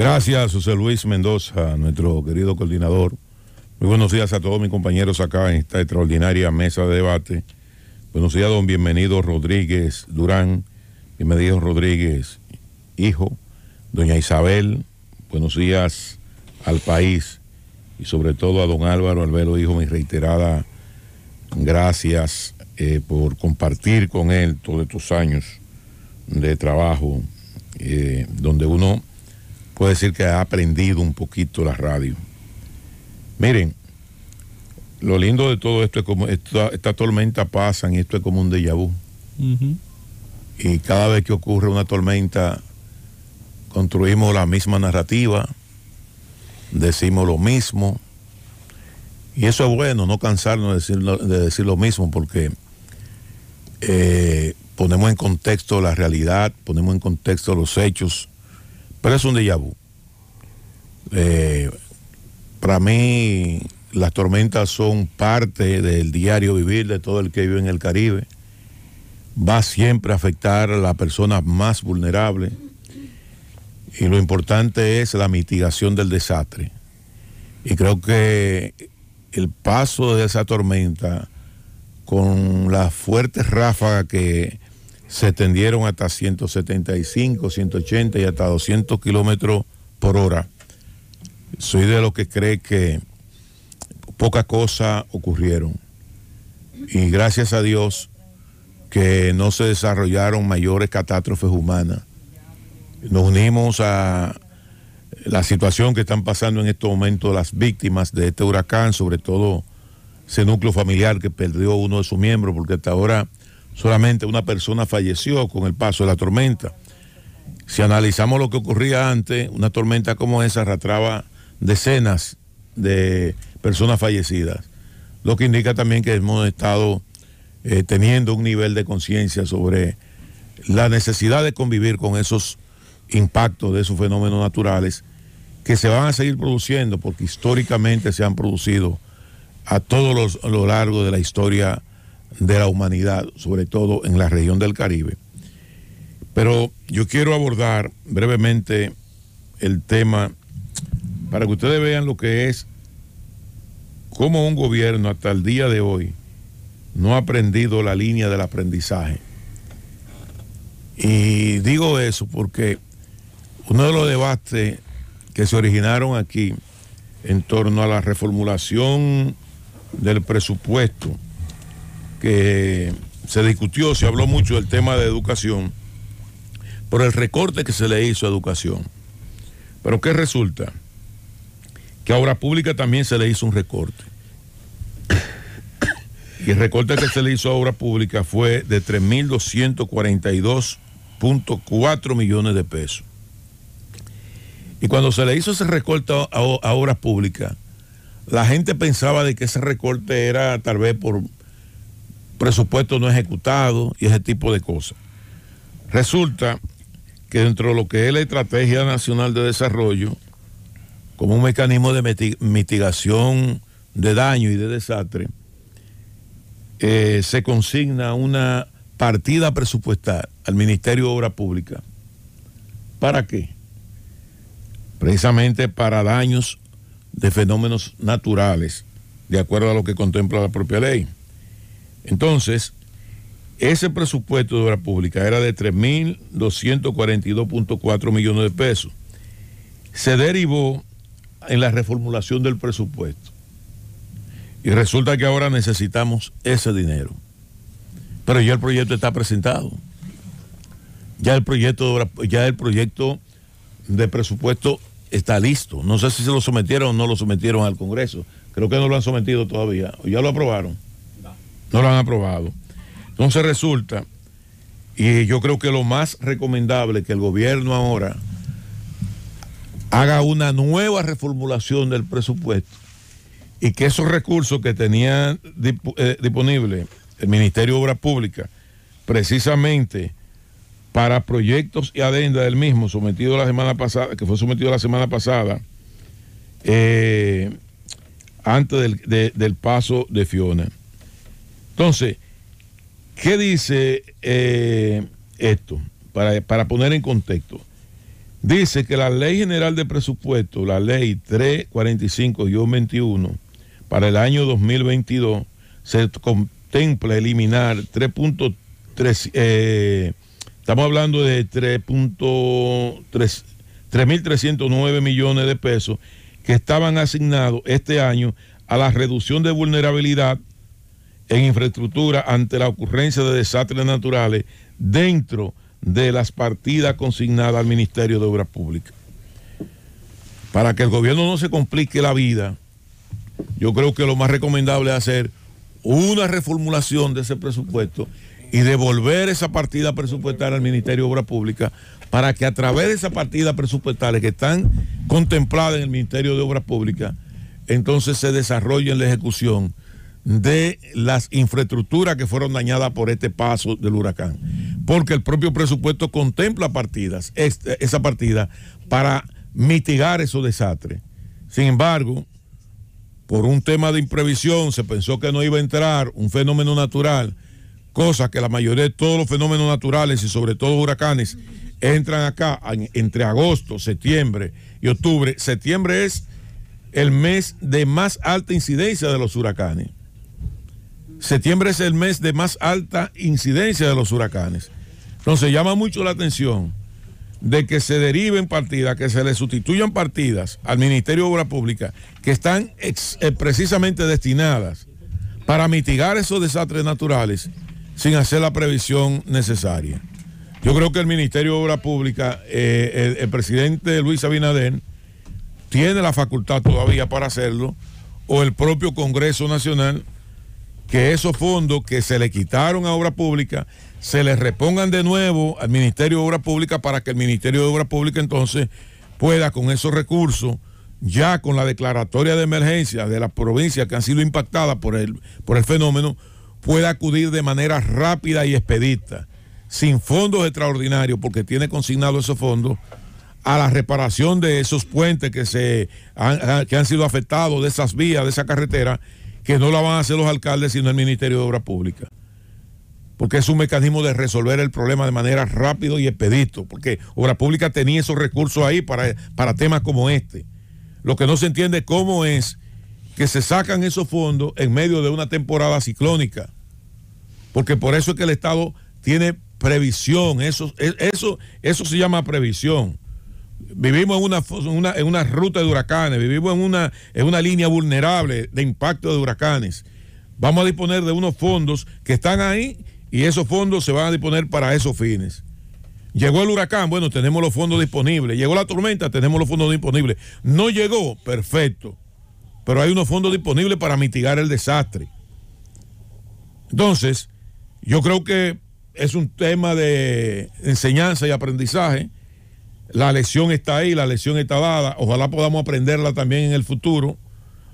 Gracias, José Luis Mendoza, nuestro querido coordinador. Muy buenos días a todos mis compañeros acá en esta extraordinaria mesa de debate. Buenos días, don Bienvenido Rodríguez Durán, Bienvenido Rodríguez, hijo, doña Isabel. Buenos días al país y sobre todo a don Álvaro Albelo, hijo, mi reiterada gracias eh, por compartir con él todos estos años de trabajo, eh, donde uno Puede decir que ha aprendido un poquito la radio. Miren, lo lindo de todo esto es como esta, tormenta pasa y esto es como un déjà vu. Y cada vez que ocurre una tormenta, construimos la misma narrativa, decimos lo mismo. Y eso es bueno, no cansarnos de decir, de decir lo mismo, porque eh, ponemos en contexto la realidad, ponemos en contexto los hechos pero es un déjà vu. Eh, para mí, las tormentas son parte del diario vivir de todo el que vive en el Caribe. Va siempre a afectar a las personas más vulnerables. Y lo importante es la mitigación del desastre. Y creo que el paso de esa tormenta con las fuertes ráfagas que se extendieron hasta 175, 180 y hasta 200 kilómetros por hora. Soy de los que cree que pocas cosas ocurrieron. Y gracias a Dios que no se desarrollaron mayores catástrofes humanas. Nos unimos a la situación que están pasando en este momento las víctimas de este huracán, sobre todo ese núcleo familiar que perdió uno de sus miembros, porque hasta ahora solamente una persona falleció con el paso de la tormenta. Si analizamos lo que ocurría antes, una tormenta como esa arrastraba decenas de personas fallecidas, lo que indica también que hemos estado eh, teniendo un nivel de conciencia sobre la necesidad de convivir con esos impactos de esos fenómenos naturales que se van a seguir produciendo porque históricamente se han producido a todo lo largo de la historia de la humanidad, sobre todo en la región del Caribe. Pero yo quiero abordar brevemente el tema para que ustedes vean lo que es cómo un gobierno hasta el día de hoy no ha aprendido la línea del aprendizaje. Y digo eso porque uno de los debates que se originaron aquí en torno a la reformulación del presupuesto que se discutió, se habló mucho del tema de educación, por el recorte que se le hizo a educación. Pero ¿qué resulta? Que a obra pública también se le hizo un recorte. Y el recorte que se le hizo a obra pública fue de 3.242.4 millones de pesos. Y cuando se le hizo ese recorte a, a obras públicas, la gente pensaba de que ese recorte era tal vez por presupuesto no ejecutado y ese tipo de cosas. Resulta que dentro de lo que es la Estrategia Nacional de Desarrollo, como un mecanismo de mitigación de daño y de desastre, eh, se consigna una partida presupuestal al Ministerio de Obras Públicas. ¿Para qué? Precisamente para daños de fenómenos naturales, de acuerdo a lo que contempla la propia ley. Entonces, ese presupuesto de obra pública era de 3.242.4 millones de pesos. Se derivó en la reformulación del presupuesto. Y resulta que ahora necesitamos ese dinero. Pero ya el proyecto está presentado. Ya el proyecto de, ya el proyecto de presupuesto está listo. No sé si se lo sometieron o no lo sometieron al Congreso. Creo que no lo han sometido todavía. Ya lo aprobaron. No lo han aprobado. Entonces resulta, y yo creo que lo más recomendable que el gobierno ahora haga una nueva reformulación del presupuesto y que esos recursos que tenía eh, disponible el Ministerio de Obras Públicas, precisamente para proyectos y adenda del mismo, sometido la semana pasada, que fue sometido la semana pasada, eh, antes del paso de Fiona entonces, ¿qué dice eh, esto? Para, poner en contexto. Dice que la Ley General de Presupuesto, la Ley 345-21, para el año 2022, se contempla eliminar 3.3, eh, estamos hablando de 3.309 millones de pesos que estaban asignados este año a la reducción de vulnerabilidad en infraestructura ante la ocurrencia de desastres naturales dentro de las partidas consignadas al Ministerio de Obras Públicas. Para que el gobierno no se complique la vida, yo creo que lo más recomendable es hacer una reformulación de ese presupuesto y devolver esa partida presupuestaria al Ministerio de Obras Públicas para que a través de esa partida presupuestaria que están contempladas en el Ministerio de Obras Públicas, entonces se desarrolle en la ejecución de las infraestructuras que fueron dañadas por este paso del huracán, porque el propio presupuesto contempla partidas, esa partida, para mitigar esos desastres. Sin embargo, por un tema de imprevisión se pensó que no iba a entrar un fenómeno natural, cosa que la mayoría de todos los fenómenos naturales y sobre todo huracanes entran acá entre agosto, septiembre y octubre. Septiembre es el mes de más alta incidencia de los huracanes. Septiembre es el mes de más alta incidencia de los huracanes. Entonces llama mucho la atención de que se deriven partidas, que se le sustituyan partidas al Ministerio de Obras Públicas que están eh, precisamente destinadas para mitigar esos desastres naturales sin hacer la previsión necesaria. Yo creo que el Ministerio de Obras Públicas, eh, el, presidente Luis Abinader, tiene la facultad todavía para hacerlo, o el propio Congreso Nacional que esos fondos que se le quitaron a obra pública se les repongan de nuevo al Ministerio de Obras Públicas para que el Ministerio de Obras Públicas entonces pueda con esos recursos, ya con la declaratoria de emergencia de las provincias que han sido impactadas por el, por el fenómeno, pueda acudir de manera rápida y expedita, sin fondos extraordinarios, porque tiene consignado esos fondos, a la reparación de esos puentes que, se que han sido afectados, de esas vías, de esa carretera, que no la van a hacer los alcaldes, sino el Ministerio de Obras Públicas. Porque es un mecanismo de resolver el problema de manera rápido y expedito, porque Obras Públicas tenía esos recursos ahí para, para temas como este. Lo que no se entiende cómo es que se sacan esos fondos en medio de una temporada ciclónica. Porque por eso es que el Estado tiene previsión, eso, eso, eso se llama previsión vivimos en una, en una ruta de huracanes, vivimos en una, en una línea vulnerable de impacto de huracanes. Vamos a disponer de unos fondos que están ahí y esos fondos se van a disponer para esos fines. Llegó el huracán, bueno, tenemos los fondos disponibles. Llegó la tormenta, tenemos los fondos disponibles. No llegó, perfecto. Pero hay unos fondos disponibles para mitigar el desastre. Entonces, yo creo que es un tema de enseñanza y aprendizaje la lección está ahí, la lección está dada. Ojalá podamos aprenderla también en el futuro,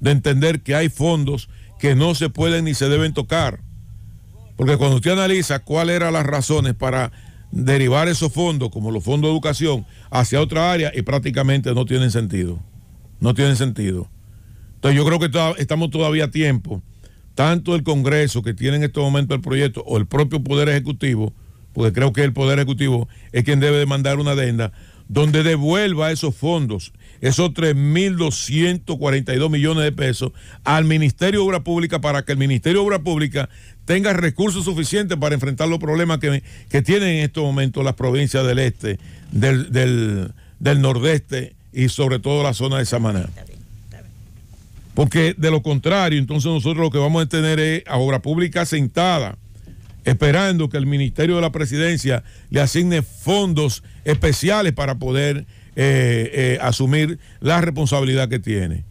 de entender que hay fondos que no se pueden ni se deben tocar. Porque cuando usted analiza cuáles eran las razones para derivar esos fondos, como los fondos de educación, hacia otra área, y prácticamente no tienen sentido. No tienen sentido. Entonces yo creo que estamos todavía a tiempo, tanto el Congreso que tiene en este momento el proyecto, o el propio Poder Ejecutivo, porque creo que el Poder Ejecutivo es quien debe demandar una adenda donde devuelva esos fondos, esos 3.242 millones de pesos, al Ministerio de Obra Pública para que el Ministerio de Obra Pública tenga recursos suficientes para enfrentar los problemas que, que tienen en estos momentos las provincias del este, del, del nordeste y sobre todo la zona de Samaná. Porque de lo contrario, entonces nosotros lo que vamos a tener es a obra pública sentada esperando que el Ministerio de la Presidencia le asigne fondos especiales para poder eh, eh, asumir la responsabilidad que tiene.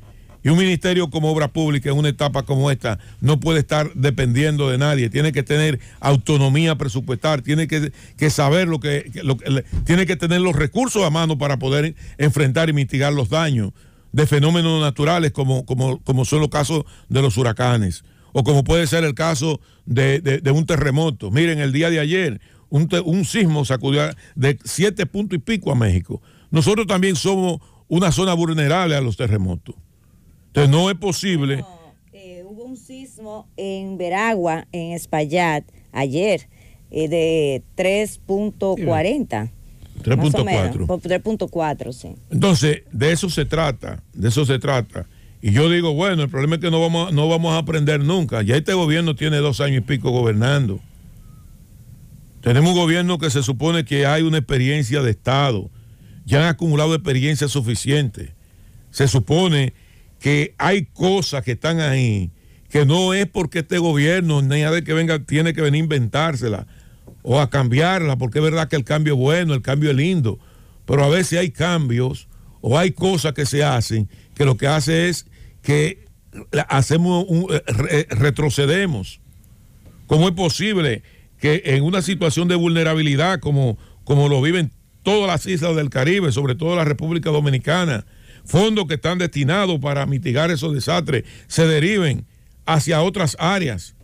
Y un ministerio como Obras Públicas en una etapa como esta no puede estar dependiendo de nadie, tiene que tener autonomía presupuestar tiene que, saber lo que, tiene que tener los recursos a mano para poder enfrentar y mitigar los daños de fenómenos naturales como, como, como son los casos de los huracanes o como puede ser el caso de, un terremoto. Miren, el día de ayer un, sismo sacudió de siete puntos y pico a México. Nosotros también somos una zona vulnerable a los terremotos. Entonces no es posible. Eh, hubo un sismo en Veragua, en Espaillat, ayer, eh, de 3.40. 3.4. 3.4, sí. Entonces, de eso se trata, de eso se trata. Y yo digo, bueno, el problema es que no vamos, no vamos a aprender nunca. Ya este gobierno tiene dos años y pico gobernando. Tenemos un gobierno que se supone que hay una experiencia de Estado. Ya han acumulado experiencia suficiente. Se supone que hay cosas que están ahí que no es porque este gobierno, ni a ver que venga, tiene que venir a inventársela o a cambiarla, porque es verdad que el cambio es bueno, el cambio es lindo, pero a veces hay cambios o hay cosas que se hacen que lo que hace es que hacemos eh, eh, retrocedemos. ¿Cómo es posible que en una situación de vulnerabilidad como, como lo viven todas las islas del Caribe, sobre todo la República Dominicana, fondos que están destinados para mitigar esos desastres se deriven hacia otras áreas?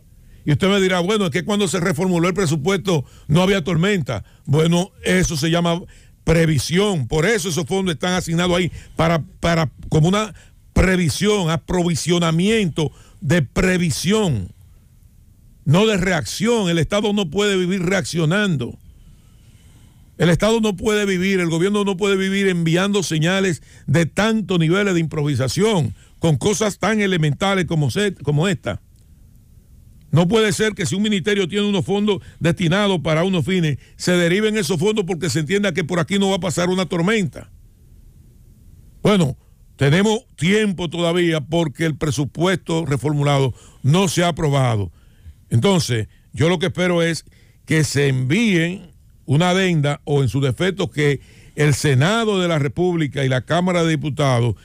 Y usted me dirá, bueno, es que cuando se reformuló el presupuesto no había tormenta. Bueno, eso se llama previsión. Por eso esos fondos están asignados ahí para, para como una previsión, aprovisionamiento de previsión, no de reacción. El Estado no puede vivir reaccionando. El Estado no puede vivir, el gobierno no puede vivir enviando señales de tanto niveles de improvisación con cosas tan elementales como, como esta. No puede ser que si un ministerio tiene unos fondos destinados para unos fines, se deriven esos fondos porque se entienda que por aquí no va a pasar una tormenta. Bueno, tenemos tiempo todavía porque el presupuesto reformulado no se ha aprobado. Entonces, yo lo que espero es que se envíen una adenda o en su defecto que el Senado de la República y la Cámara de Diputados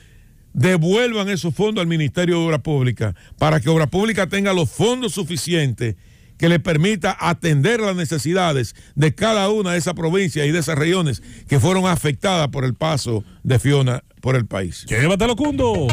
devuelvan esos fondos al Ministerio de Obras Públicas para que Obras Públicas tenga los fondos suficientes que le permita atender las necesidades de cada una de esas provincias y de esas regiones que fueron afectadas por el paso de Fiona por el país. Llévatelo, Cundo.